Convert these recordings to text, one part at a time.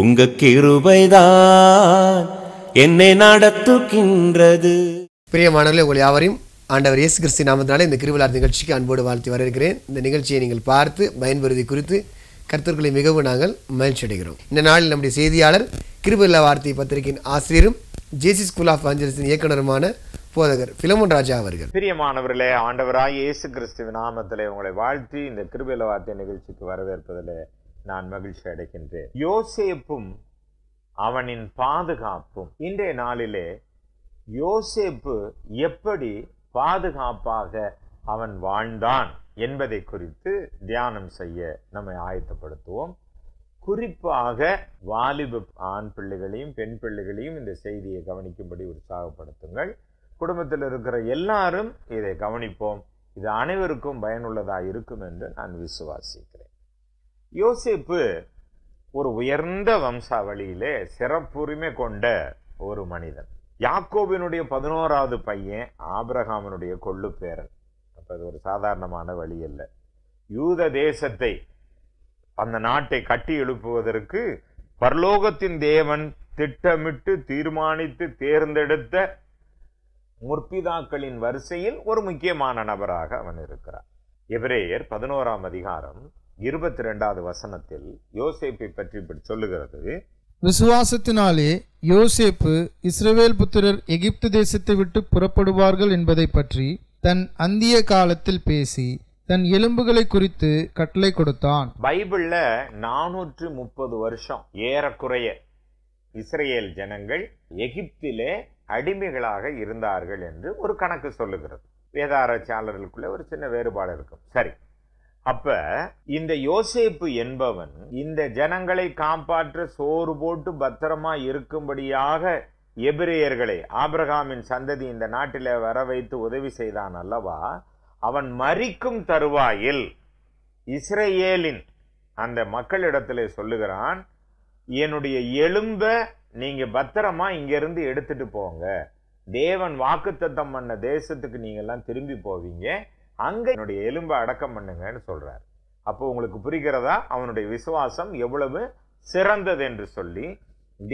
உங்க கிருபைதான் என்னை நடத்துகின்றது பிரியமானவர்களே உங்கள் யாவரையும் ஆண்டவர் இயேசு கிறிஸ்து நாமத்தினாலே இந்த கிருவிழார் நிகழ்ச்சிக்கு அன்போடு வாழ்த்து வரவேற்கிறேன் இந்த நிகழ்ச்சியை நீங்கள் பார்த்து பயன்படுத்தி குறித்து கருத்துக்களை மிகவும் நாங்கள் மகிழ்ச்சி அடைகிறோம் இந்த நாளில் நம்முடைய செய்தியாளர் கிருபல்லா வார்த்தை பத்திரிகையின் ஆசிரியரும் ஜேசி ஸ்கூல் ஆஃப் அஞ்சலிஸின் இயக்குனருமான போதகர் பிலமோன் ராஜா அவர்கள் பிரியமானவர்களே ஆண்டவராய் இயேசு கிறிஸ்துவ நாமத்திலே உங்களை வாழ்த்தி இந்த கிருபேல வார்த்தை நிகழ்ச்சிக்கு வரவேற்பதில்லை நான் மகிழ்ச்சி அடைகின்றேன் யோசேப்பும் அவனின் பாதுகாப்பும் இன்றைய நாளிலே யோசேப்பு எப்படி பாதுகாப்பாக அவன் வாழ்ந்தான் என்பதை குறித்து தியானம் செய்ய நம்மை ஆயத்தப்படுத்துவோம் குறிப்பாக வாலிபு ஆண் பிள்ளைகளையும் பெண் பிள்ளைகளையும் இந்த செய்தியை கவனிக்கும்படி உற்சாகப்படுத்துங்கள் குடும்பத்தில் இருக்கிற எல்லாரும் இதை கவனிப்போம் இது அனைவருக்கும் பயனுள்ளதாக இருக்கும் என்று நான் விசுவாசிக்கிறேன் யோசிப்பு ஒரு உயர்ந்த வம்சாவளியிலே சிறப்புரிமை கொண்ட ஒரு மனிதன் யாக்கோபினுடைய பதினோராவது பையன் ஆபிரகாமனுடைய கொள்ளு பேரன் அப்போ அது ஒரு சாதாரணமான வழி அல்ல யூத தேசத்தை அந்த நாட்டை கட்டி எழுப்புவதற்கு பரலோகத்தின் தேவன் திட்டமிட்டு தீர்மானித்து தேர்ந்தெடுத்த முற்பிதாக்களின் வரிசையில் ஒரு முக்கியமான நபராக அவன் இருக்கிறார் எபிரேயர் பதினோராம் அதிகாரம் இருபத்தி ரெண்டாவது வசனத்தில் யோசேப்பை பற்றி இப்படி சொல்லுகிறது விசுவாசத்தினாலே யோசேப்பு இஸ்ரவேல் புத்திரர் எகிப்து தேசத்தை விட்டு புறப்படுவார்கள் என்பதை பற்றி தன் அந்திய காலத்தில் பேசி தன் எலும்புகளை குறித்து கட்டளை கொடுத்தான் பைபிள்ல நானூற்று முப்பது வருஷம் ஏறக்குறைய இஸ்ரேல் ஜனங்கள் எகிப்திலே அடிமைகளாக இருந்தார்கள் என்று ஒரு கணக்கு சொல்லுகிறது வேதாராய்ச்சியாளர்களுக்குள்ள ஒரு சின்ன வேறுபாடு இருக்கும் சரி அப்ப இந்த யோசேப்பு என்பவன் இந்த ஜனங்களை காப்பாற்ற சோறு போட்டு பத்திரமா இருக்கும்படியாக எபிரேயர்களை ஆபிரகாமின் சந்ததி இந்த நாட்டில் வர வைத்து உதவி செய்தான் அல்லவா அவன் மறிக்கும் தருவாயில் இஸ்ரேலின் அந்த மக்களிடத்தில் சொல்லுகிறான் என்னுடைய எலும்ப நீங்க பத்திரமா இங்கிருந்து எடுத்துட்டு போங்க தேவன் வாக்குத்தத்தம் பண்ண தேசத்துக்கு நீங்கெல்லாம் திரும்பி போவீங்க அங்கே என்னுடைய எலும்பை அடக்கம் பண்ணுங்கன்னு சொல்கிறார் அப்போ உங்களுக்கு புரிகிறதா அவனுடைய விசுவாசம் எவ்வளவு சிறந்தது என்று சொல்லி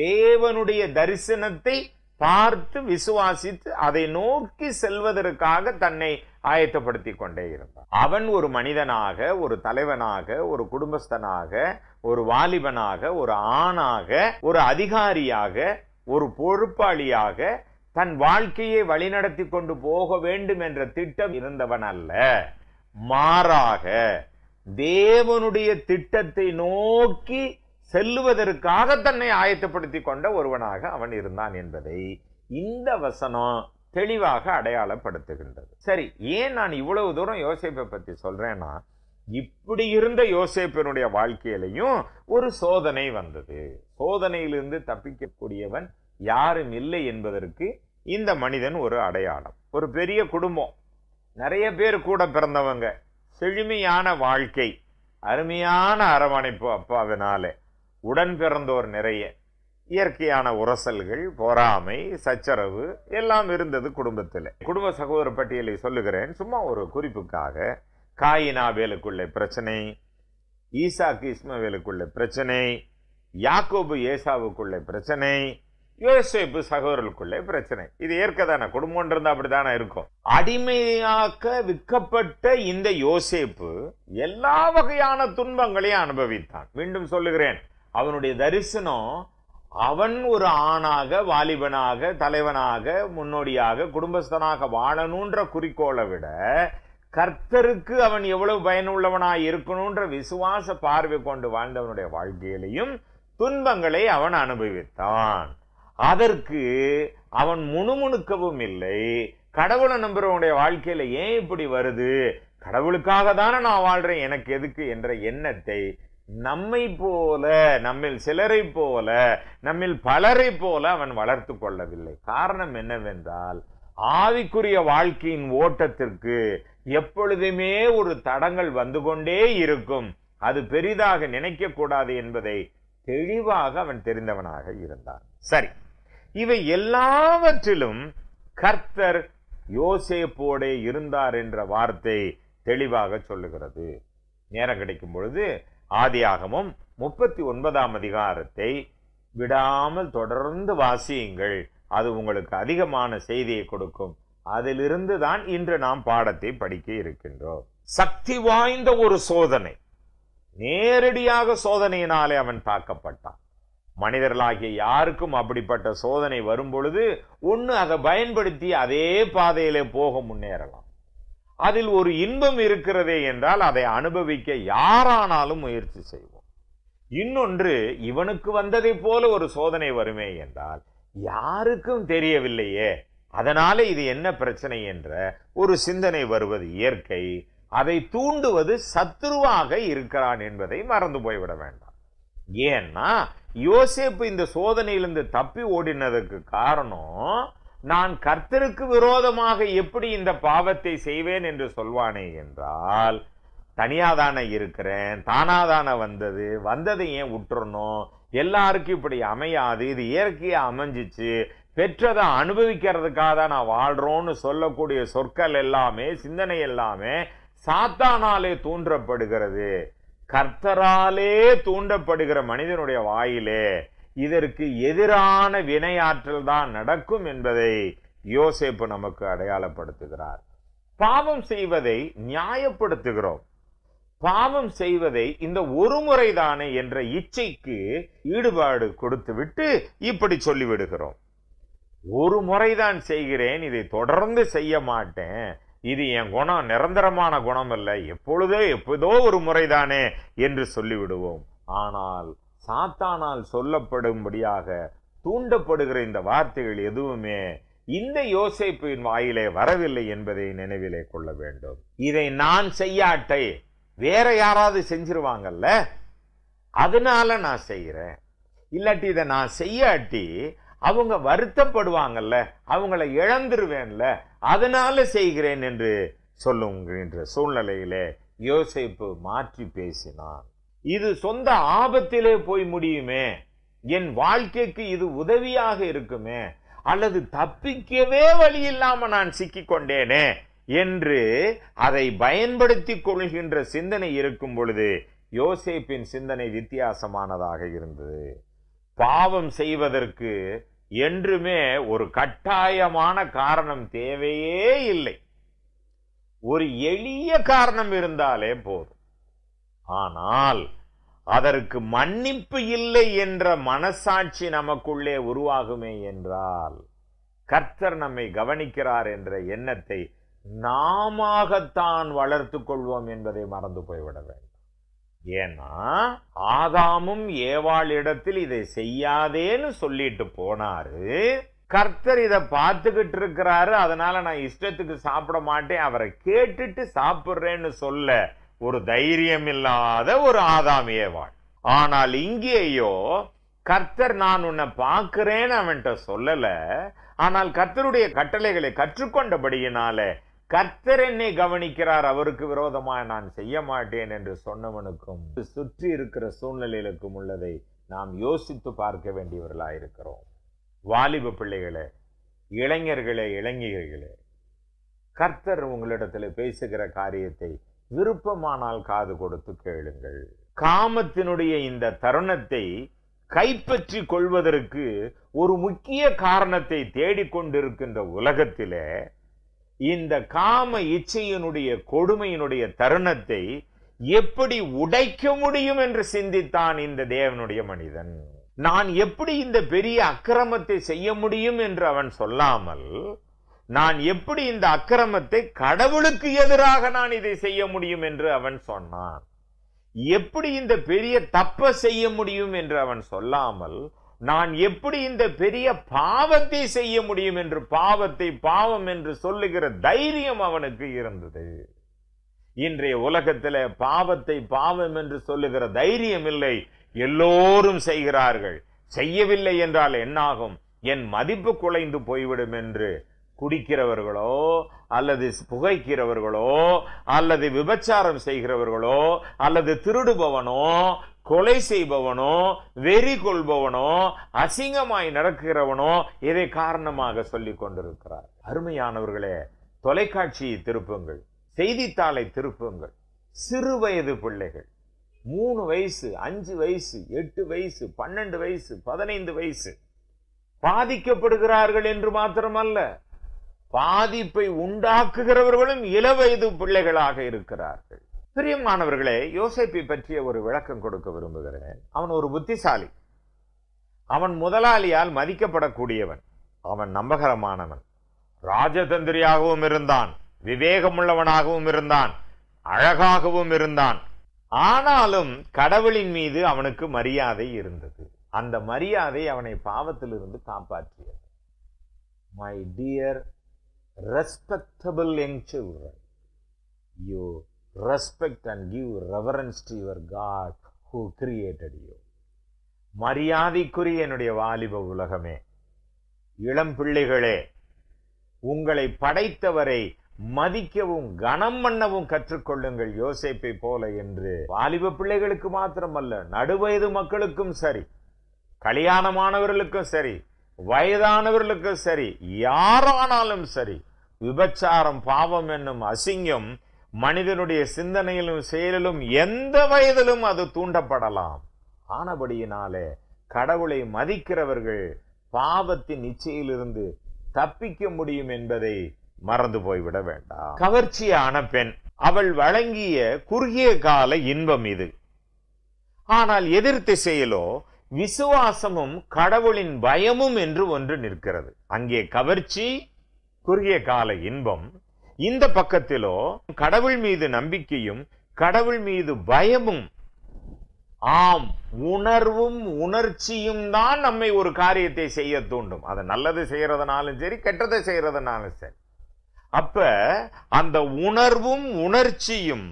தேவனுடைய தரிசனத்தை பார்த்து விசுவாசித்து அதை நோக்கி செல்வதற்காக தன்னை ஆயத்தப்படுத்தி கொண்டே இருந்தான் அவன் ஒரு மனிதனாக ஒரு தலைவனாக ஒரு குடும்பஸ்தனாக ஒரு வாலிபனாக ஒரு ஆணாக ஒரு அதிகாரியாக ஒரு பொறுப்பாளியாக தன் வாழ்க்கையை வழிநடத்தி கொண்டு போக வேண்டும் என்ற திட்டம் இருந்தவன் அல்ல மாறாக தேவனுடைய திட்டத்தை நோக்கி செல்லுவதற்காக தன்னை ஆயத்தப்படுத்தி கொண்ட ஒருவனாக அவன் இருந்தான் என்பதை இந்த வசனம் தெளிவாக அடையாளப்படுத்துகின்றது சரி ஏன் நான் இவ்வளவு தூரம் யோசிப்பை பற்றி சொல்றேன்னா இப்படி இருந்த யோசேப்பனுடைய வாழ்க்கையிலையும் ஒரு சோதனை வந்தது சோதனையிலிருந்து தப்பிக்கக்கூடியவன் யாரும் இல்லை என்பதற்கு இந்த மனிதன் ஒரு அடையாளம் ஒரு பெரிய குடும்பம் நிறைய பேர் கூட பிறந்தவங்க செழுமையான வாழ்க்கை அருமையான அரவணைப்பு அப்பாவினால உடன் பிறந்தோர் நிறைய இயற்கையான உரசல்கள் பொறாமை சச்சரவு எல்லாம் இருந்தது குடும்பத்தில் குடும்ப சகோதர பட்டியலை சொல்லுகிறேன் சும்மா ஒரு குறிப்புக்காக காயினாவேலுக்குள்ள பிரச்சனை ஈசாக்கு இஸ்மவேலுக்குள்ள பிரச்சனை யாக்கோபு ஏசாவுக்குள்ள பிரச்சனை யோசிச்சு இப்போ சகோதரர்களுக்குள்ளே பிரச்சனை இது ஏற்க தானே குடும்பம் இருந்தால் அப்படி தானே இருக்கும் அடிமையாக்க விற்கப்பட்ட இந்த யோசேப்பு எல்லா வகையான துன்பங்களையும் அனுபவித்தான் மீண்டும் சொல்லுகிறேன் அவனுடைய தரிசனம் அவன் ஒரு ஆணாக வாலிபனாக தலைவனாக முன்னோடியாக குடும்பஸ்தனாக வாழணுன்ற குறிக்கோளை விட கர்த்தருக்கு அவன் எவ்வளவு பயனுள்ளவனாக இருக்கணுன்ற விசுவாச பார்வை கொண்டு வாழ்ந்தவனுடைய வாழ்க்கையிலையும் துன்பங்களை அவன் அனுபவித்தான் அதற்கு அவன் முணுமுணுக்கவும் இல்லை கடவுளை நம்புறவனுடைய வாழ்க்கையில ஏன் இப்படி வருது கடவுளுக்காக தானே நான் வாழ்றேன் எனக்கு எதுக்கு என்ற எண்ணத்தை நம்மை போல நம்மில் சிலரை போல நம்மில் பலரை போல அவன் வளர்த்து கொள்ளவில்லை காரணம் என்னவென்றால் ஆவிக்குரிய வாழ்க்கையின் ஓட்டத்திற்கு எப்பொழுதுமே ஒரு தடங்கள் வந்து கொண்டே இருக்கும் அது பெரிதாக நினைக்கக்கூடாது என்பதை தெளிவாக அவன் தெரிந்தவனாக இருந்தான் சரி இவை எல்லாவற்றிலும் கர்த்தர் யோசேப்போடே இருந்தார் என்ற வார்த்தை தெளிவாக சொல்லுகிறது நேரம் கிடைக்கும் பொழுது ஆதியாகமும் முப்பத்தி ஒன்பதாம் அதிகாரத்தை விடாமல் தொடர்ந்து வாசியுங்கள் அது உங்களுக்கு அதிகமான செய்தியை கொடுக்கும் அதிலிருந்து தான் இன்று நாம் பாடத்தை படிக்க இருக்கின்றோம் சக்தி வாய்ந்த ஒரு சோதனை நேரடியாக சோதனையினாலே அவன் தாக்கப்பட்டான் மனிதர்களாகிய யாருக்கும் அப்படிப்பட்ட சோதனை வரும்பொழுது ஒன்று அதை பயன்படுத்தி அதே பாதையிலே போக முன்னேறலாம் அதில் ஒரு இன்பம் இருக்கிறதே என்றால் அதை அனுபவிக்க யாரானாலும் முயற்சி செய்வோம் இன்னொன்று இவனுக்கு வந்ததை போல ஒரு சோதனை வருமே என்றால் யாருக்கும் தெரியவில்லையே அதனால இது என்ன பிரச்சனை என்ற ஒரு சிந்தனை வருவது இயற்கை அதை தூண்டுவது சத்துருவாக இருக்கிறான் என்பதை மறந்து போய்விட வேண்டாம் ஏன்னா யோசேப்பு இந்த சோதனையிலிருந்து தப்பி ஓடினதுக்கு காரணம் நான் கர்த்தருக்கு விரோதமாக எப்படி இந்த பாவத்தை செய்வேன் என்று சொல்வானே என்றால் தனியாக தானே இருக்கிறேன் தானாக தானே வந்தது வந்ததை ஏன் விட்டுறணும் எல்லாருக்கும் இப்படி அமையாது இது இயற்கையாக அமைஞ்சிச்சு பெற்றதை அனுபவிக்கிறதுக்காக தான் நான் வாழ்கிறோன்னு சொல்லக்கூடிய சொற்கள் எல்லாமே சிந்தனை எல்லாமே சாத்தானாலே தூண்டப்படுகிறது கர்த்தராலே தூண்டப்படுகிற மனிதனுடைய வாயிலே இதற்கு எதிரான வினையாற்றல் தான் நடக்கும் என்பதை யோசேப்பு நமக்கு அடையாளப்படுத்துகிறார் பாவம் செய்வதை நியாயப்படுத்துகிறோம் பாவம் செய்வதை இந்த ஒரு முறைதானே என்ற இச்சைக்கு ஈடுபாடு கொடுத்துவிட்டு இப்படி சொல்லிவிடுகிறோம் ஒரு முறைதான் செய்கிறேன் இதை தொடர்ந்து செய்ய மாட்டேன் இது என் குணம் நிரந்தரமான குணம் இல்லை எப்பொழுதோ எப்போதோ ஒரு முறைதானே என்று சொல்லிவிடுவோம் ஆனால் சாத்தானால் சொல்லப்படும்படியாக தூண்டப்படுகிற இந்த வார்த்தைகள் எதுவுமே இந்த யோசிப்பின் வாயிலே வரவில்லை என்பதை நினைவிலே கொள்ள வேண்டும் இதை நான் செய்யாட்டை வேற யாராவது செஞ்சிருவாங்கல்ல அதனால நான் செய்கிறேன் இல்லாட்டி இதை நான் செய்யாட்டி அவங்க வருத்தப்படுவாங்கல்ல அவங்கள இழந்துருவேன்ல அதனால செய்கிறேன் என்று சொல்லுங்கிற சூழ்நிலையிலே யோசிப்பு மாற்றி பேசினான் இது சொந்த ஆபத்திலே போய் முடியுமே என் வாழ்க்கைக்கு இது உதவியாக இருக்குமே அல்லது தப்பிக்கவே வழி இல்லாம நான் சிக்கிக்கொண்டேனே என்று அதை பயன்படுத்தி கொள்கின்ற சிந்தனை இருக்கும் பொழுது யோசேப்பின் சிந்தனை வித்தியாசமானதாக இருந்தது பாவம் செய்வதற்கு என்றுமே ஒரு கட்டாயமான காரணம் தேவையே இல்லை ஒரு எளிய காரணம் இருந்தாலே போதும் ஆனால் அதற்கு மன்னிப்பு இல்லை என்ற மனசாட்சி நமக்குள்ளே உருவாகுமே என்றால் கர்த்தர் நம்மை கவனிக்கிறார் என்ற எண்ணத்தை நாமத்தான் வளர்த்துக் கொள்வோம் என்பதை மறந்து போய்விட வேண்டும் ஏன்னா ஆதாமும் ஏவாளிடத்தில் இதை செய்யாதேன்னு சொல்லிட்டு போனாரு கர்த்தர் இதை பார்த்துக்கிட்டு இருக்கிறாரு அதனால நான் இஷ்டத்துக்கு சாப்பிட மாட்டேன் அவரை கேட்டுட்டு சாப்பிட்றேன்னு சொல்ல ஒரு தைரியம் இல்லாத ஒரு ஆதாம் ஏவாள் ஆனால் இங்கேயோ கர்த்தர் நான் உன்னை பார்க்கிறேன்னு அவன்கிட்ட சொல்லல ஆனால் கர்த்தருடைய கட்டளைகளை கற்றுக்கொண்டபடியினால கர்த்தர் என்னை கவனிக்கிறார் அவருக்கு விரோதமாக நான் செய்ய மாட்டேன் என்று சொன்னவனுக்கும் சுற்றி இருக்கிற சூழ்நிலைகளுக்கும் உள்ளதை நாம் யோசித்து பார்க்க வேண்டியவர்களாக இருக்கிறோம் வாலிப பிள்ளைகளே இளைஞர்களே இளைஞர்களே கர்த்தர் உங்களிடத்தில் பேசுகிற காரியத்தை விருப்பமானால் காது கொடுத்து கேளுங்கள் காமத்தினுடைய இந்த தருணத்தை கைப்பற்றி கொள்வதற்கு ஒரு முக்கிய காரணத்தை தேடிக்கொண்டிருக்கின்ற உலகத்திலே இந்த காம இச்சையினுடைய கொடுமையினுடைய தருணத்தை எப்படி உடைக்க முடியும் என்று சிந்தித்தான் இந்த தேவனுடைய மனிதன் நான் எப்படி இந்த பெரிய அக்கிரமத்தை செய்ய முடியும் என்று அவன் சொல்லாமல் நான் எப்படி இந்த அக்கிரமத்தை கடவுளுக்கு எதிராக நான் இதை செய்ய முடியும் என்று அவன் சொன்னான் எப்படி இந்த பெரிய தப்ப செய்ய முடியும் என்று அவன் சொல்லாமல் நான் எப்படி இந்த பெரிய பாவத்தை செய்ய முடியும் என்று பாவத்தை பாவம் என்று சொல்லுகிற தைரியம் அவனுக்கு இருந்தது இன்றைய உலகத்தில் பாவத்தை பாவம் என்று சொல்லுகிற தைரியம் இல்லை எல்லோரும் செய்கிறார்கள் செய்யவில்லை என்றால் என்னாகும் என் மதிப்பு குலைந்து போய்விடும் என்று குடிக்கிறவர்களோ அல்லது புகைக்கிறவர்களோ அல்லது விபச்சாரம் செய்கிறவர்களோ அல்லது திருடுபவனோ கொலை செய்பவனோ வெறி கொள்பவனோ அசிங்கமாய் நடக்கிறவனோ இதை காரணமாக சொல்லி கொண்டிருக்கிறார் அருமையானவர்களே தொலைக்காட்சியை திருப்புங்கள் செய்தித்தாளை திருப்புங்கள் சிறு வயது பிள்ளைகள் மூணு வயசு அஞ்சு வயசு எட்டு வயசு பன்னெண்டு வயசு பதினைந்து வயசு பாதிக்கப்படுகிறார்கள் என்று மாத்திரமல்ல பாதிப்பை உண்டாக்குகிறவர்களும் இளவயது பிள்ளைகளாக இருக்கிறார்கள் பிரியமானவர்களே யோசேப்பை பற்றிய ஒரு விளக்கம் கொடுக்க விரும்புகிறேன் அவன் ஒரு புத்திசாலி அவன் முதலாளியால் மதிக்கப்படக்கூடியவன் அவன் நம்பகரமானவன் ராஜதந்திரியாகவும் இருந்தான் விவேகமுள்ளவனாகவும் இருந்தான் அழகாகவும் இருந்தான் ஆனாலும் கடவுளின் மீது அவனுக்கு மரியாதை இருந்தது அந்த மரியாதை அவனை பாவத்திலிருந்து காப்பாற்றியது my dear respectable young children respect and give reverence to your God who created you மரியாதைக்குரிய என்னுடைய வாலிப உலகமே இளம் பிள்ளைகளே உங்களை படைத்தவரை மதிக்கவும் கனம் பண்ணவும் கற்றுக்கொள்ளுங்கள் யோசிப்பை போல என்று வாலிப பிள்ளைகளுக்கு மாத்திரமல்ல நடுவயது மக்களுக்கும் சரி கல்யாணமானவர்களுக்கும் சரி வயதானவர்களுக்கும் சரி யாரானாலும் சரி விபச்சாரம் பாவம் என்னும் அசிங்கம் மனிதனுடைய சிந்தனையிலும் செயலிலும் எந்த வயதிலும் அது தூண்டப்படலாம் ஆனபடியினாலே கடவுளை மதிக்கிறவர்கள் பாவத்தின் நிச்சயிலிருந்து தப்பிக்க முடியும் என்பதை மறந்து போய்விட வேண்டாம் கவர்ச்சியான பெண் அவள் வழங்கிய குறுகிய கால இன்பம் இது ஆனால் எதிர்த்து செயலோ விசுவாசமும் கடவுளின் பயமும் என்று ஒன்று நிற்கிறது அங்கே கவர்ச்சி குறுகிய கால இன்பம் இந்த பக்கத்திலோ கடவுள் மீது நம்பிக்கையும் கடவுள் மீது பயமும் ஆம் உணர்வும் உணர்ச்சியும் தான் நம்மை ஒரு காரியத்தை செய்ய தூண்டும் அதை நல்லது செய்யறதுனாலும் சரி கெட்டதை செய்யறதுனாலும் சரி அப்ப அந்த உணர்வும் உணர்ச்சியும்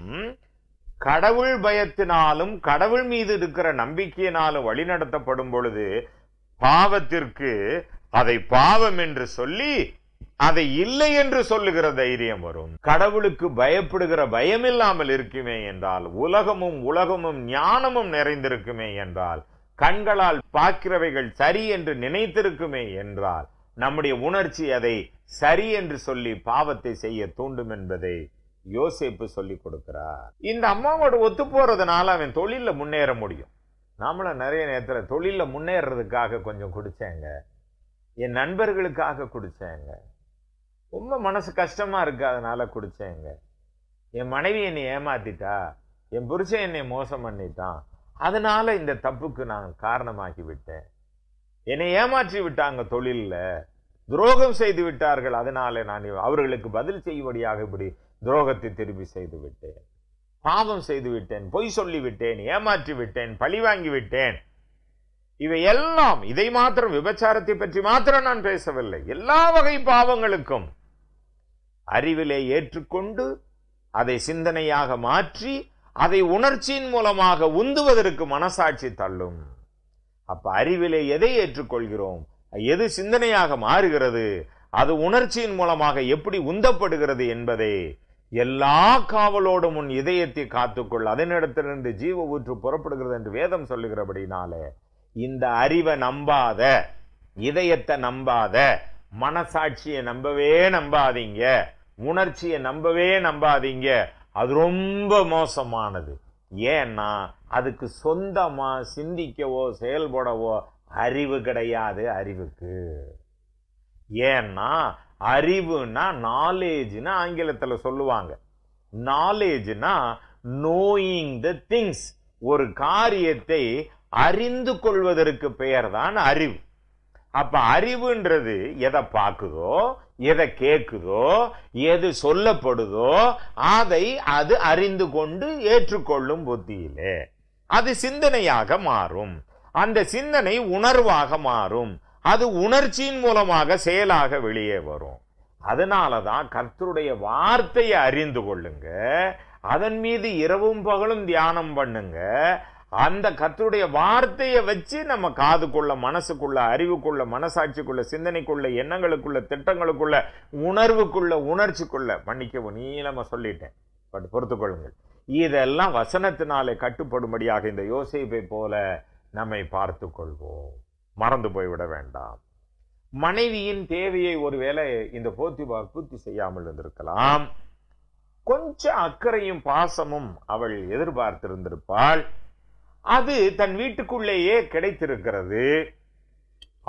கடவுள் பயத்தினாலும் கடவுள் மீது இருக்கிற நம்பிக்கையினாலும் வழிநடத்தப்படும் பொழுது பாவத்திற்கு அதை பாவம் என்று சொல்லி அதை இல்லை என்று சொல்லுகிற தைரியம் வரும் கடவுளுக்கு பயப்படுகிற பயம் இல்லாமல் இருக்குமே என்றால் உலகமும் உலகமும் ஞானமும் நிறைந்திருக்குமே என்றால் கண்களால் பார்க்கிறவைகள் சரி என்று நினைத்திருக்குமே என்றால் நம்முடைய உணர்ச்சி அதை சரி என்று சொல்லி பாவத்தை செய்ய தூண்டும் என்பதை யோசிப்பு சொல்லி கொடுக்கிறார் இந்த அம்மாவோட ஒத்து போறதுனால அவன் தொழில முன்னேற முடியும் நாமளும் நிறைய நேரத்தில் தொழிலில் முன்னேறதுக்காக கொஞ்சம் குடித்தேங்க என் நண்பர்களுக்காக குடிச்சேங்க ரொம்ப மனசு கஷ்டமாக இருக்குது அதனால் குடித்தேங்க என் மனைவி என்னை ஏமாத்திட்டா என் புருஷன் என்னை மோசம் பண்ணிட்டான் அதனால் இந்த தப்புக்கு நான் காரணமாகி விட்டேன் என்னை ஏமாற்றி விட்டாங்க தொழிலில் துரோகம் செய்து விட்டார்கள் அதனால் நான் அவர்களுக்கு பதில் செய்யும்படியாக இப்படி துரோகத்தை திரும்பி செய்து விட்டேன் பாவம் செய்து விட்டேன் பொய் சொல்லி விட்டேன் ஏமாற்றி விட்டேன் பழி வாங்கி விட்டேன் இவை எல்லாம் இதை மாத்திரம் விபச்சாரத்தை பற்றி மாத்திரம் நான் பேசவில்லை எல்லா வகை பாவங்களுக்கும் அறிவிலே ஏற்றுக்கொண்டு அதை சிந்தனையாக மாற்றி அதை உணர்ச்சியின் மூலமாக உந்துவதற்கு மனசாட்சி தள்ளும் அப்ப அறிவிலே எதை ஏற்றுக்கொள்கிறோம் எது சிந்தனையாக மாறுகிறது அது உணர்ச்சியின் மூலமாக எப்படி உந்தப்படுகிறது என்பதை எல்லா காவலோடும் உன் இதயத்தை காத்துக்கொள் அதனிடத்திலிருந்து ஜீவ ஊற்று புறப்படுகிறது என்று வேதம் சொல்லுகிறபடினாலே இந்த அறிவை நம்பாத இதயத்தை நம்பாத மனசாட்சியை நம்பவே நம்பாதீங்க உணர்ச்சியை நம்பவே நம்பாதீங்க அது ரொம்ப மோசமானது ஏன்னா அதுக்கு சொந்தமாக சிந்திக்கவோ செயல்படவோ அறிவு கிடையாது அறிவுக்கு ஏன்னா அறிவுனா நாலேஜ்னா ஆங்கிலத்தில் சொல்லுவாங்க நாலேஜ்னா நோயிங் த திங்ஸ் ஒரு காரியத்தை அறிந்து கொள்வதற்கு பெயர் தான் அறிவு அப்ப அறிவுன்றது எதை பார்க்குதோ எதை கேட்குதோ எது சொல்லப்படுதோ அதை அது அறிந்து கொண்டு ஏற்றுக்கொள்ளும் புத்தியிலே அது சிந்தனையாக மாறும் அந்த சிந்தனை உணர்வாக மாறும் அது உணர்ச்சியின் மூலமாக செயலாக வெளியே வரும் அதனால தான் கர்த்தருடைய வார்த்தையை அறிந்து கொள்ளுங்க அதன் மீது இரவும் பகலும் தியானம் பண்ணுங்க அந்த கத்துடைய வார்த்தையை வச்சு நம்ம காதுக்குள்ள மனசுக்குள்ள அறிவுக்குள்ள மனசாட்சிக்குள்ள சிந்தனைக்குள்ள எண்ணங்களுக்குள்ள திட்டங்களுக்குள்ள உணர்வுக்குள்ள உணர்ச்சிக்குள்ள மன்னிக்கவும் நீளமா சொல்லிட்டேன் பட் பொறுத்துக்கொள்ளுங்கள் இதெல்லாம் வசனத்தினாலே கட்டுப்படும்படியாக இந்த யோசிப்பை போல நம்மை பார்த்து கொள்வோம் மறந்து போய்விட வேண்டாம் மனைவியின் தேவையை ஒருவேளை இந்த போத்திபார் பூர்த்தி செய்யாமல் இருந்திருக்கலாம் கொஞ்சம் அக்கறையும் பாசமும் அவள் எதிர்பார்த்திருந்திருப்பாள் அது தன் வீட்டுக்குள்ளேயே கிடைத்திருக்கிறது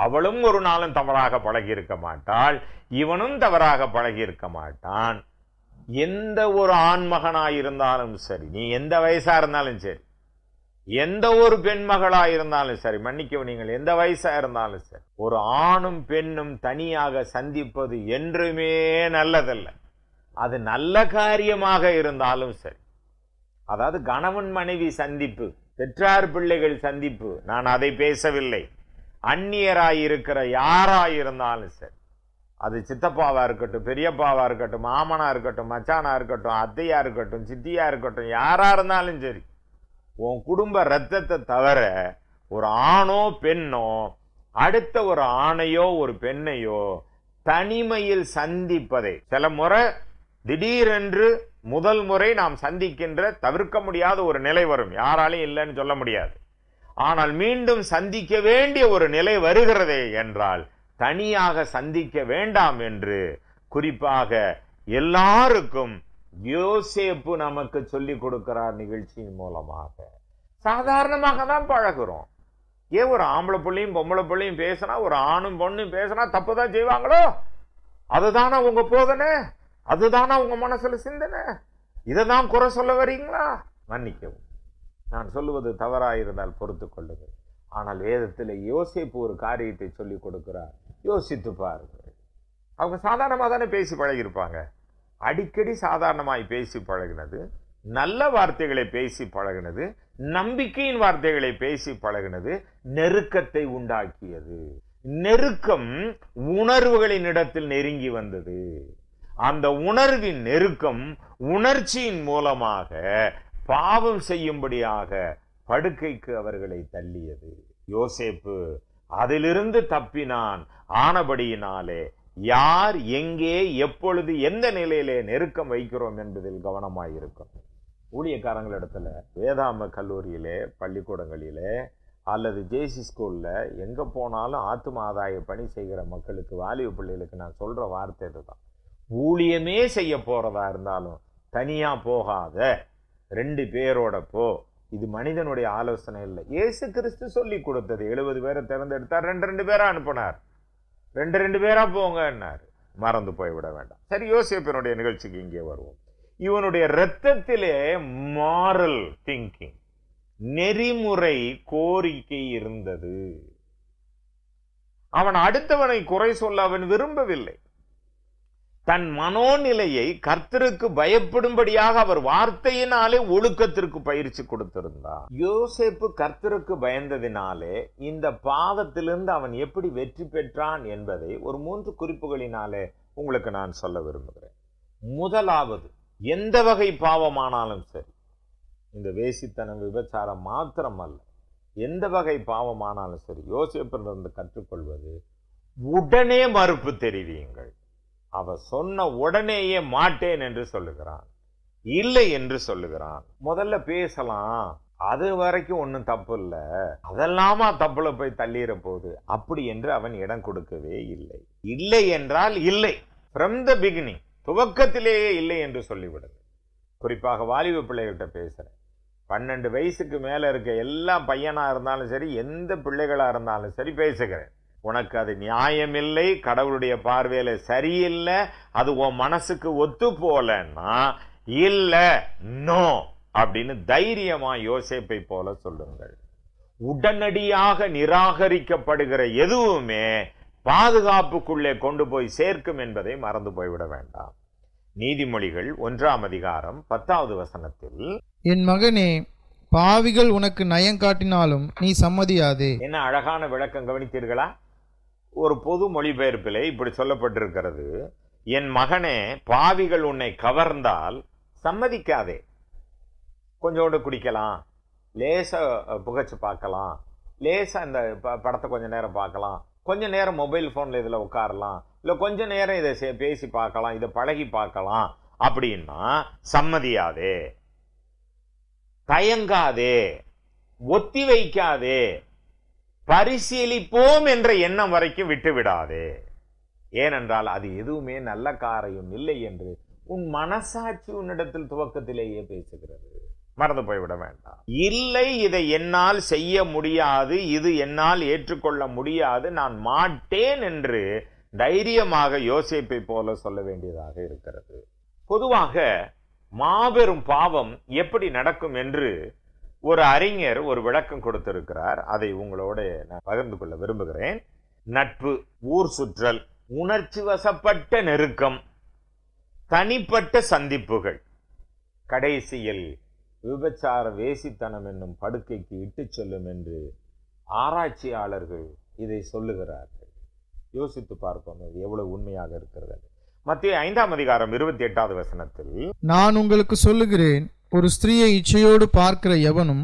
அவளும் ஒரு நாளும் தவறாக பழகியிருக்க மாட்டாள் இவனும் தவறாக பழகியிருக்க மாட்டான் எந்த ஒரு ஆண்மகனாக இருந்தாலும் சரி நீ எந்த வயசாக இருந்தாலும் சரி எந்த ஒரு பெண்மகளாக இருந்தாலும் சரி மன்னிக்கவும் நீங்கள் எந்த வயசாக இருந்தாலும் சரி ஒரு ஆணும் பெண்ணும் தனியாக சந்திப்பது என்றுமே நல்லதல்ல அது நல்ல காரியமாக இருந்தாலும் சரி அதாவது கணவன் மனைவி சந்திப்பு பெற்றார் பிள்ளைகள் சந்திப்பு நான் அதை பேசவில்லை அந்நியராயிருக்கிற யாராயிருந்தாலும் சரி அது சித்தப்பாவாக இருக்கட்டும் பெரியப்பாவாக இருக்கட்டும் மாமனாக இருக்கட்டும் மச்சானாக இருக்கட்டும் அத்தையாக இருக்கட்டும் சித்தியாக இருக்கட்டும் யாராக இருந்தாலும் சரி உன் குடும்ப ரத்தத்தை தவிர ஒரு ஆணோ பெண்ணோ அடுத்த ஒரு ஆணையோ ஒரு பெண்ணையோ தனிமையில் சந்திப்பதை சில முறை திடீரென்று முதல் முறை நாம் சந்திக்கின்ற தவிர்க்க முடியாத ஒரு நிலை வரும் யாராலையும் இல்லைன்னு சொல்ல முடியாது ஆனால் மீண்டும் சந்திக்க வேண்டிய ஒரு நிலை வருகிறதே என்றால் தனியாக சந்திக்க வேண்டாம் என்று குறிப்பாக எல்லாருக்கும் யோசேப்பு நமக்கு சொல்லி கொடுக்கிறார் நிகழ்ச்சியின் மூலமாக சாதாரணமாக தான் பழகிறோம் ஏன் ஒரு ஆம்பளை பிள்ளையும் பொம்பளை பிள்ளையும் பேசினா ஒரு ஆணும் பொண்ணும் பேசினா தப்பு தான் செய்வாங்களோ அதுதானே உங்க போதனை அதுதானா உங்கள் மனசில் சிந்தனை இதை தான் குறை சொல்ல வரீங்களா மன்னிக்கவும் நான் சொல்லுவது தவறாயிருந்தால் பொறுத்து கொள்ளுங்கள் ஆனால் வேதத்தில் யோசிப்பு ஒரு காரியத்தை சொல்லி கொடுக்குறார் யோசித்து பாருங்கள் அவங்க சாதாரணமாக தானே பேசி பழகியிருப்பாங்க அடிக்கடி சாதாரணமாய் பேசி பழகினது நல்ல வார்த்தைகளை பேசி பழகினது நம்பிக்கையின் வார்த்தைகளை பேசி பழகினது நெருக்கத்தை உண்டாக்கியது நெருக்கம் உணர்வுகளின் இடத்தில் நெருங்கி வந்தது அந்த உணர்வின் நெருக்கம் உணர்ச்சியின் மூலமாக பாவம் செய்யும்படியாக படுக்கைக்கு அவர்களை தள்ளியது யோசேப்பு அதிலிருந்து தப்பினான் ஆனபடியினாலே யார் எங்கே எப்பொழுது எந்த நிலையிலே நெருக்கம் வைக்கிறோம் என்பதில் கவனமாயிருக்கும் ஊழியக்காரங்களிடத்துல வேதாம கல்லூரியிலே பள்ளிக்கூடங்களிலே அல்லது ஜேசி ஸ்கூலில் எங்கே போனாலும் ஆத்ம ஆதாய பணி செய்கிற மக்களுக்கு வாலிப பிள்ளைகளுக்கு நான் சொல்கிற வார்த்தை இதுதான் ஊழியமே செய்ய போகிறதா இருந்தாலும் தனியாக போகாத ரெண்டு பேரோட போ இது மனிதனுடைய ஆலோசனை இல்லை ஏசு கிறிஸ்து சொல்லி கொடுத்தது எழுபது பேரை தேர்ந்தெடுத்தார் ரெண்டு ரெண்டு பேராக அனுப்பினார் ரெண்டு ரெண்டு பேராக போங்கன்னார் மறந்து போய்விட வேண்டாம் சரி யோசிப்பினுடைய நிகழ்ச்சிக்கு இங்கே வருவோம் இவனுடைய ரத்தத்திலே மாரல் திங்கிங் நெறிமுறை கோரிக்கை இருந்தது அவன் அடுத்தவனை குறை சொல்ல அவன் விரும்பவில்லை தன் மனோநிலையை கர்த்தருக்கு பயப்படும்படியாக அவர் வார்த்தையினாலே ஒழுக்கத்திற்கு பயிற்சி கொடுத்திருந்தார் யோசேப்பு கர்த்தருக்கு பயந்ததினாலே இந்த பாவத்திலிருந்து அவன் எப்படி வெற்றி பெற்றான் என்பதை ஒரு மூன்று குறிப்புகளினாலே உங்களுக்கு நான் சொல்ல விரும்புகிறேன் முதலாவது எந்த வகை பாவமானாலும் சரி இந்த வேசித்தனம் விபச்சாரம் மாத்திரமல்ல எந்த வகை பாவமானாலும் சரி யோசேப்பிலிருந்து கற்றுக்கொள்வது உடனே மறுப்பு தெரிவியுங்கள் அவ சொன்ன உடனேயே மாட்டேன் என்று சொல்லுகிறான் இல்லை என்று சொல்லுகிறான் முதல்ல பேசலாம் அது வரைக்கும் ஒன்றும் தப்பு இல்லை அதெல்லாமா தப்புல போய் தள்ளிட போகுது அப்படி என்று அவன் இடம் கொடுக்கவே இல்லை இல்லை என்றால் இல்லை ஃப்ரம் த பிகினிங் துவக்கத்திலேயே இல்லை என்று சொல்லிவிடுது குறிப்பாக வாலிப பிள்ளைகிட்ட பேசுகிறேன் பன்னெண்டு வயசுக்கு மேலே இருக்க எல்லா பையனாக இருந்தாலும் சரி எந்த பிள்ளைகளாக இருந்தாலும் சரி பேசுகிறேன் உனக்கு அது நியாயமில்லை கடவுளுடைய பார்வையில் சரியில்லை அது உன் மனசுக்கு ஒத்து போலன்னா இல்லை நோ அப்படின்னு தைரியமா யோசிப்பை போல சொல்லுங்கள் உடனடியாக நிராகரிக்கப்படுகிற எதுவுமே பாதுகாப்புக்குள்ளே கொண்டு போய் சேர்க்கும் என்பதை மறந்து போய்விட வேண்டாம் நீதிமொழிகள் ஒன்றாம் அதிகாரம் பத்தாவது வசனத்தில் என் மகனே பாவிகள் உனக்கு நயம் காட்டினாலும் நீ சம்மதியாது என்ன அழகான விளக்கம் கவனித்தீர்களா ஒரு பொது மொழிபெயர்ப்பிலே இப்படி சொல்லப்பட்டிருக்கிறது என் மகனே பாவிகள் உன்னை கவர்ந்தால் சம்மதிக்காதே கொஞ்சோண்டு குடிக்கலாம் லேசாக புகைச்சு பார்க்கலாம் லேசாக இந்த ப படத்தை கொஞ்சம் நேரம் பார்க்கலாம் கொஞ்ச நேரம் மொபைல் ஃபோனில் இதில் உட்காரலாம் இல்லை கொஞ்சம் நேரம் இதை பேசி பார்க்கலாம் இதை பழகி பார்க்கலாம் அப்படின்னா சம்மதியாதே தயங்காதே ஒத்தி வைக்காதே பரிசீலிப்போம் என்ற எண்ணம் வரைக்கும் விட்டுவிடாதே ஏனென்றால் அது எதுவுமே நல்ல காரையும் இல்லை என்று உன் மனசாட்சி உன்னிடத்தில் துவக்கத்திலேயே பேசுகிறது மறந்து போய்விட வேண்டாம் இல்லை இதை என்னால் செய்ய முடியாது இது என்னால் ஏற்றுக்கொள்ள முடியாது நான் மாட்டேன் என்று தைரியமாக யோசிப்பை போல சொல்ல வேண்டியதாக இருக்கிறது பொதுவாக மாபெரும் பாவம் எப்படி நடக்கும் என்று ஒரு அறிஞர் ஒரு விளக்கம் கொடுத்திருக்கிறார் அதை உங்களோட நான் பகிர்ந்து கொள்ள விரும்புகிறேன் நட்பு ஊர் சுற்றல் உணர்ச்சி வசப்பட்ட நெருக்கம் தனிப்பட்ட சந்திப்புகள் கடைசியில் விபச்சார வேசித்தனம் என்னும் படுக்கைக்கு இட்டு செல்லும் என்று ஆராய்ச்சியாளர்கள் இதை சொல்லுகிறார்கள் யோசித்து பார்ப்போம் எவ்வளவு உண்மையாக இருக்கிறது மத்திய ஐந்தாம் அதிகாரம் இருபத்தி எட்டாவது வசனத்தில் நான் உங்களுக்கு சொல்லுகிறேன் ஒரு ஸ்திரீயை இச்சையோடு பார்க்கிற எவனும்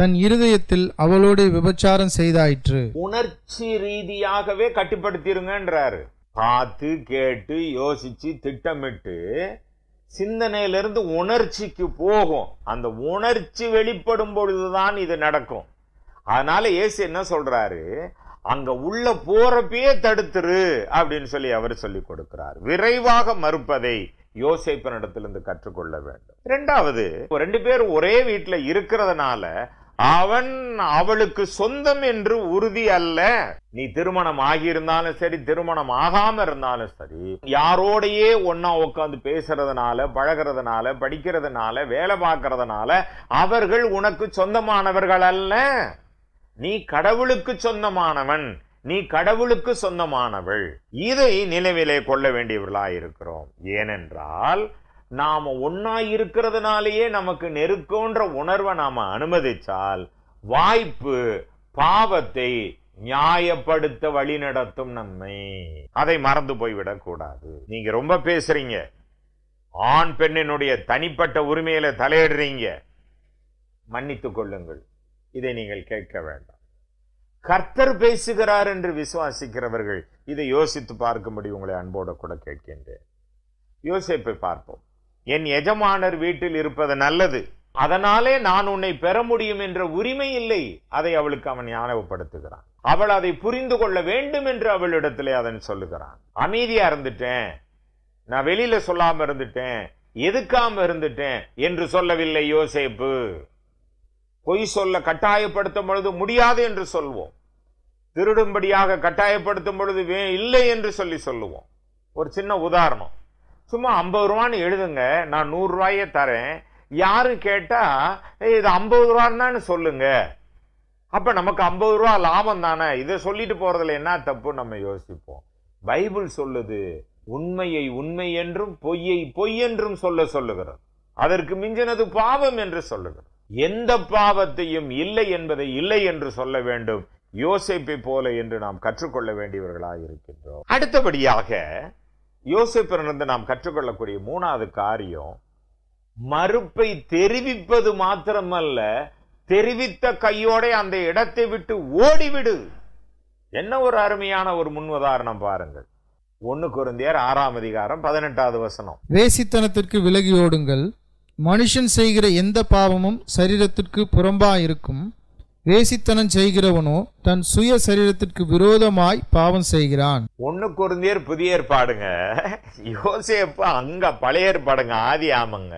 தன் இருதயத்தில் அவளோட விபச்சாரம் செய்தாயிற்று உணர்ச்சி ரீதியாகவே கட்டுப்படுத்திருங்கன்றாரு பார்த்து கேட்டு யோசிச்சு திட்டமிட்டு சிந்தனையிலிருந்து உணர்ச்சிக்கு போகும் அந்த உணர்ச்சி வெளிப்படும் பொழுதுதான் இது நடக்கும் அதனால ஏசு என்ன சொல்றாரு அங்க உள்ள போறப்பயே தடுத்துரு அப்படின்னு சொல்லி அவர் சொல்லி கொடுக்கிறார் விரைவாக மறுப்பதை யோசிப்பனிடத்திலிருந்து கற்றுக்கொள்ள வேண்டும் இரண்டாவது ரெண்டு பேரும் ஒரே வீட்டில் இருக்கிறதுனால அவன் அவளுக்கு சொந்தம் என்று உறுதி அல்ல நீ திருமணம் ஆகியிருந்தாலும் சரி திருமணம் ஆகாம இருந்தாலும் சரி யாரோடையே ஒன்னா உட்காந்து பேசுறதுனால பழகிறதுனால படிக்கிறதுனால வேலை பார்க்கறதுனால அவர்கள் உனக்கு சொந்தமானவர்கள் அல்ல நீ கடவுளுக்கு சொந்தமானவன் நீ கடவுளுக்கு சொந்தமானவள் இதை நினைவிலே கொள்ள வேண்டியவர்களாக இருக்கிறோம் ஏனென்றால் நாம் ஒன்னாய் இருக்கிறதுனாலேயே நமக்கு நெருக்கோன்ற உணர்வை நாம் அனுமதித்தால் வாய்ப்பு பாவத்தை நியாயப்படுத்த வழி நடத்தும் நம்மை அதை மறந்து போய்விடக்கூடாது நீங்க ரொம்ப பேசுறீங்க ஆண் பெண்ணினுடைய தனிப்பட்ட உரிமையில தலையிடுறீங்க மன்னித்துக் கொள்ளுங்கள் இதை நீங்கள் கேட்க வேண்டாம் கர்த்தர் பேசுகிறார் என்று விசுவாசிக்கிறவர்கள் இதை யோசித்து பார்க்கும்படி உங்களை அன்போட கூட கேட்கின்றேன் யோசிப்பை பார்ப்போம் என் எஜமானர் வீட்டில் இருப்பது நல்லது அதனாலே நான் உன்னை பெற முடியும் என்ற உரிமை இல்லை அதை அவளுக்கு அவன் ஞானப்படுத்துகிறான் அவள் அதை புரிந்து கொள்ள வேண்டும் என்று அவளிடத்திலே அதன் சொல்லுகிறான் அமைதியா இருந்துட்டேன் நான் வெளியில சொல்லாம இருந்துட்டேன் எதுக்காம இருந்துட்டேன் என்று சொல்லவில்லை யோசேப்பு பொய் சொல்ல கட்டாயப்படுத்தும் பொழுது முடியாது என்று சொல்வோம் திருடும்படியாக கட்டாயப்படுத்தும் பொழுது வே இல்லை என்று சொல்லி சொல்லுவோம் ஒரு சின்ன உதாரணம் சும்மா ஐம்பது ரூபான்னு எழுதுங்க நான் நூறுரூவாயே தரேன் யாரு கேட்டால் இது ஐம்பது ரூபான்னு சொல்லுங்க அப்போ நமக்கு ஐம்பது ரூபா லாபம் தானே இதை சொல்லிட்டு போகிறதுல என்ன தப்பு நம்ம யோசிப்போம் பைபிள் சொல்லுது உண்மையை உண்மை என்றும் பொய்யை பொய் என்றும் சொல்ல சொல்லுகிறது அதற்கு மிஞ்சினது பாவம் என்று சொல்லுகிறது எந்த பாவத்தையும் இல்லை என்பதை இல்லை என்று சொல்ல வேண்டும் யோசிப்பை போல என்று நாம் கற்றுக்கொள்ள வேண்டியவர்களாக இருக்கின்றோம் அடுத்தபடியாக யோசிப்பிலிருந்து நாம் கற்றுக்கொள்ளக்கூடிய மூணாவது காரியம் மறுப்பை தெரிவிப்பது மாத்திரமல்ல தெரிவித்த கையோட அந்த இடத்தை விட்டு ஓடிவிடு என்ன ஒரு அருமையான ஒரு முன் உதாரணம் பாருங்கள் ஒன்னு குருந்தியர் ஆறாம் அதிகாரம் பதினெட்டாவது வசனம் வேசித்தனத்திற்கு விலகி ஓடுங்கள் மனுஷன் செய்கிற எந்த பாவமும் சரீரத்திற்கு இருக்கும் வேசித்தனம் செய்கிறவனோ தன் சுய சரீரத்திற்கு விரோதமாய் பாவம் செய்கிறான் ஒண்ணு குறுந்தியர் புதிய ஏற்பாடுங்க யோசேப்பு அங்க பழைய ஏற்பாடுங்க ஆதி ஆமங்க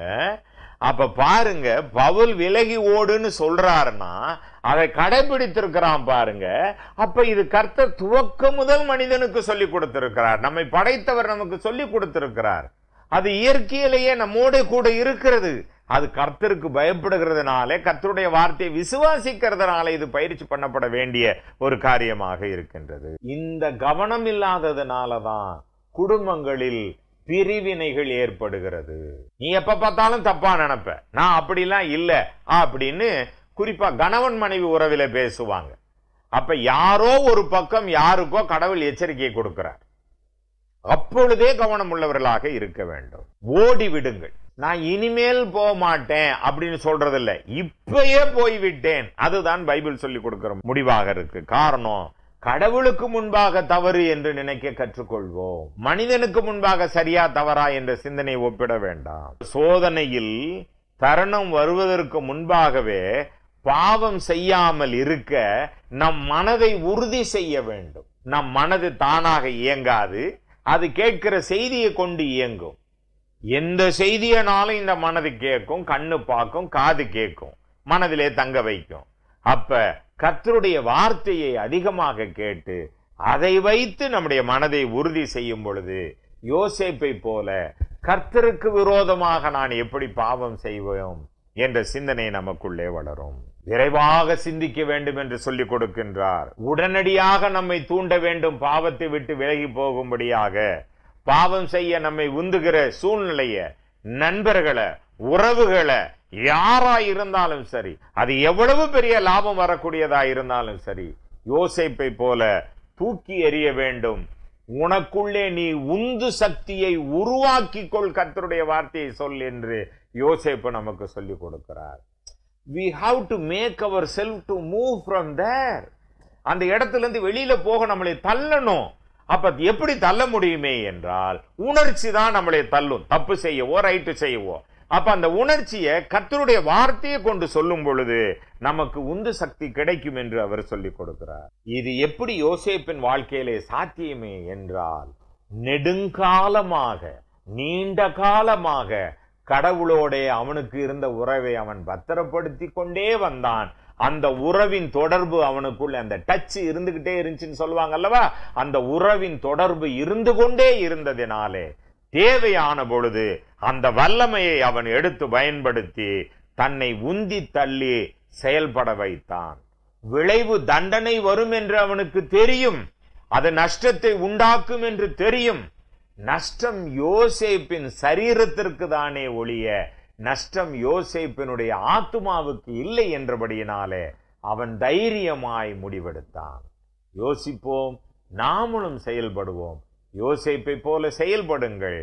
அப்ப பாருங்க பவுல் விலகி ஓடுன்னு சொல்றாருன்னா அதை கடைபிடித்திருக்கிறான் பாருங்க அப்ப இது கர்த்தர் துவக்க முதல் மனிதனுக்கு சொல்லி கொடுத்திருக்கிறார் நம்மை படைத்தவர் நமக்கு சொல்லி கொடுத்திருக்கிறார் அது இயற்கையிலேயே நம்மோடு கூட இருக்கிறது அது கர்த்தருக்கு பயப்படுகிறதுனால கர்த்தருடைய வார்த்தையை விசுவாசிக்கிறதுனால இது பயிற்சி பண்ணப்பட வேண்டிய ஒரு காரியமாக இருக்கின்றது இந்த கவனம் இல்லாததுனால தான் குடும்பங்களில் பிரிவினைகள் ஏற்படுகிறது நீ எப்ப பார்த்தாலும் தப்பா நினைப்ப நான் அப்படிலாம் இல்லை அப்படின்னு குறிப்பா கணவன் மனைவி உறவில பேசுவாங்க அப்ப யாரோ ஒரு பக்கம் யாருக்கோ கடவுள் எச்சரிக்கை கொடுக்கிறார் அப்பொழுதே கவனம் உள்ளவர்களாக இருக்க வேண்டும் ஓடி விடுங்கள் நான் இனிமேல் போக மாட்டேன் அப்படின்னு சொல்றதில்ல இப்பயே போய்விட்டேன் அதுதான் பைபிள் சொல்லி கொடுக்கிற முடிவாக இருக்கு காரணம் கடவுளுக்கு முன்பாக தவறு என்று நினைக்க கற்றுக்கொள்வோம் மனிதனுக்கு முன்பாக சரியா தவறா என்ற சிந்தனை ஒப்பிட வேண்டாம் சோதனையில் தருணம் வருவதற்கு முன்பாகவே பாவம் செய்யாமல் இருக்க நம் மனதை உறுதி செய்ய வேண்டும் நம் மனது தானாக இயங்காது அது கேட்கிற செய்தியை கொண்டு இயங்கும் எந்த செய்தியனாலும் இந்த மனது கேட்கும் கண்ணு பார்க்கும் காது கேட்கும் மனதிலே தங்க வைக்கும் அப்ப கத்தருடைய வார்த்தையை அதிகமாக கேட்டு அதை வைத்து நம்முடைய மனதை உறுதி செய்யும் பொழுது யோசிப்பை போல கர்த்தருக்கு விரோதமாக நான் எப்படி பாவம் செய்வோம் என்ற சிந்தனை நமக்குள்ளே வளரும் விரைவாக சிந்திக்க வேண்டும் என்று சொல்லிக் கொடுக்கின்றார் உடனடியாக நம்மை தூண்ட வேண்டும் பாவத்தை விட்டு விலகி போகும்படியாக பாவம் செய்ய நம்மை உந்துகிற சூழ்நிலைய நண்பர்களை உறவுகளை யாரா இருந்தாலும் சரி அது எவ்வளவு பெரிய லாபம் வரக்கூடியதா இருந்தாலும் சரி யோசிப்பை போல தூக்கி எறிய வேண்டும் உனக்குள்ளே நீ உந்து சக்தியை உருவாக்கிக்கொள் கத்தருடைய வார்த்தையை சொல் என்று யோசிப்பு நமக்கு சொல்லிக் கொடுக்கிறார் we have to make our self to move from there அந்த இடத்துலேருந்து வெளியில் போக நம்மளை தள்ளணும் அப்போ எப்படி தள்ள முடியுமே என்றால் உணர்ச்சி தான் நம்மளை தள்ளும் தப்பு செய்யவோ ரைட்டு செய்யவோ அப்போ அந்த உணர்ச்சியை கத்தருடைய வார்த்தையை கொண்டு சொல்லும் பொழுது நமக்கு உந்து சக்தி கிடைக்கும் என்று அவர் சொல்லிக் கொடுக்கிறார் இது எப்படி யோசேப்பின் வாழ்க்கையிலே சாத்தியமே என்றால் நெடுங்காலமாக நீண்ட காலமாக கடவுளோடே அவனுக்கு இருந்த உறவை அவன் பத்திரப்படுத்தி கொண்டே வந்தான் அந்த உறவின் தொடர்பு அவனுக்குள்ள அந்த டச் இருந்துகிட்டே இருந்துச்சுன்னு சொல்லுவாங்க அல்லவா அந்த உறவின் தொடர்பு இருந்து கொண்டே இருந்ததினாலே தேவையான பொழுது அந்த வல்லமையை அவன் எடுத்து பயன்படுத்தி தன்னை உந்தி தள்ளி செயல்பட வைத்தான் விளைவு தண்டனை வரும் என்று அவனுக்கு தெரியும் அது நஷ்டத்தை உண்டாக்கும் என்று தெரியும் நஷ்டம் யோசேப்பின் சரீரத்திற்கு தானே ஒழிய நஷ்டம் யோசேப்பினுடைய ஆத்துமாவுக்கு இல்லை என்றபடியினாலே அவன் தைரியமாய் முடிவெடுத்தான் யோசிப்போம் நாமளும் செயல்படுவோம் யோசேப்பை போல செயல்படுங்கள்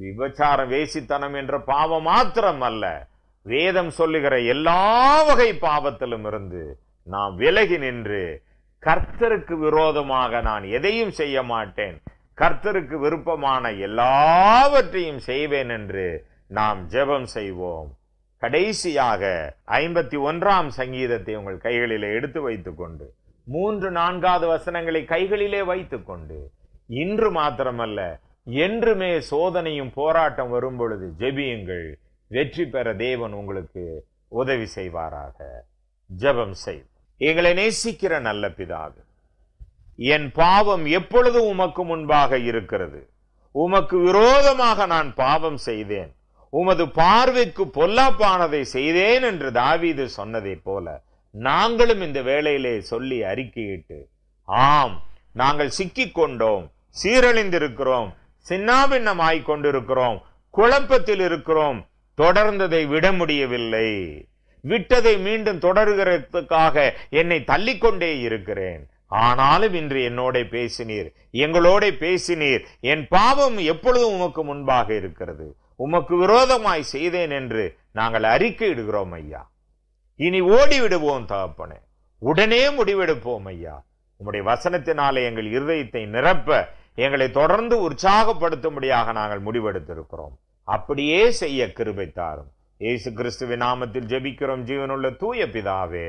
விபச்சார வேசித்தனம் என்ற பாவம் மாத்திரம் அல்ல வேதம் சொல்லுகிற எல்லா வகை பாவத்திலும் இருந்து நாம் விலகி நின்று கர்த்தருக்கு விரோதமாக நான் எதையும் செய்ய மாட்டேன் கர்த்தருக்கு விருப்பமான எல்லாவற்றையும் செய்வேன் என்று நாம் ஜெபம் செய்வோம் கடைசியாக ஐம்பத்தி ஒன்றாம் சங்கீதத்தை உங்கள் கைகளிலே எடுத்து வைத்துக்கொண்டு மூன்று நான்காவது வசனங்களை கைகளிலே வைத்துக்கொண்டு இன்று மாத்திரமல்ல என்றுமே சோதனையும் போராட்டம் வரும் பொழுது ஜெபியுங்கள் வெற்றி பெற தேவன் உங்களுக்கு உதவி செய்வாராக ஜெபம் செய் எங்களை நேசிக்கிற நல்ல பிதாவே என் பாவம் எப்பொழுது உமக்கு முன்பாக இருக்கிறது உமக்கு விரோதமாக நான் பாவம் செய்தேன் உமது பார்வைக்கு பொல்லாப்பானதை செய்தேன் என்று தாவீது சொன்னதை போல நாங்களும் இந்த வேளையிலே சொல்லி அறிக்கையிட்டு ஆம் நாங்கள் சிக்கிக்கொண்டோம் சீரழிந்திருக்கிறோம் சின்னாபின்னமாய் கொண்டிருக்கிறோம் குழப்பத்தில் இருக்கிறோம் தொடர்ந்ததை விட முடியவில்லை விட்டதை மீண்டும் தொடர்கிறதுக்காக என்னை தள்ளிக்கொண்டே இருக்கிறேன் ஆனாலும் இன்று என்னோட பேசினீர் எங்களோட பேசினீர் என் பாவம் எப்பொழுதும் உமக்கு முன்பாக இருக்கிறது உமக்கு விரோதமாய் செய்தேன் என்று நாங்கள் அறிக்கை இடுகிறோம் ஐயா இனி ஓடி விடுவோம் தகப்பனே உடனே முடிவெடுப்போம் ஐயா உம்முடைய வசனத்தினாலே எங்கள் இருதயத்தை நிரப்ப எங்களை தொடர்ந்து உற்சாகப்படுத்தும்படியாக நாங்கள் முடிவெடுத்திருக்கிறோம் அப்படியே செய்ய கிருபை தாரும் ஏசு கிறிஸ்துவின் நாமத்தில் ஜெபிக்கிறோம் ஜீவனுள்ள தூய பிதாவே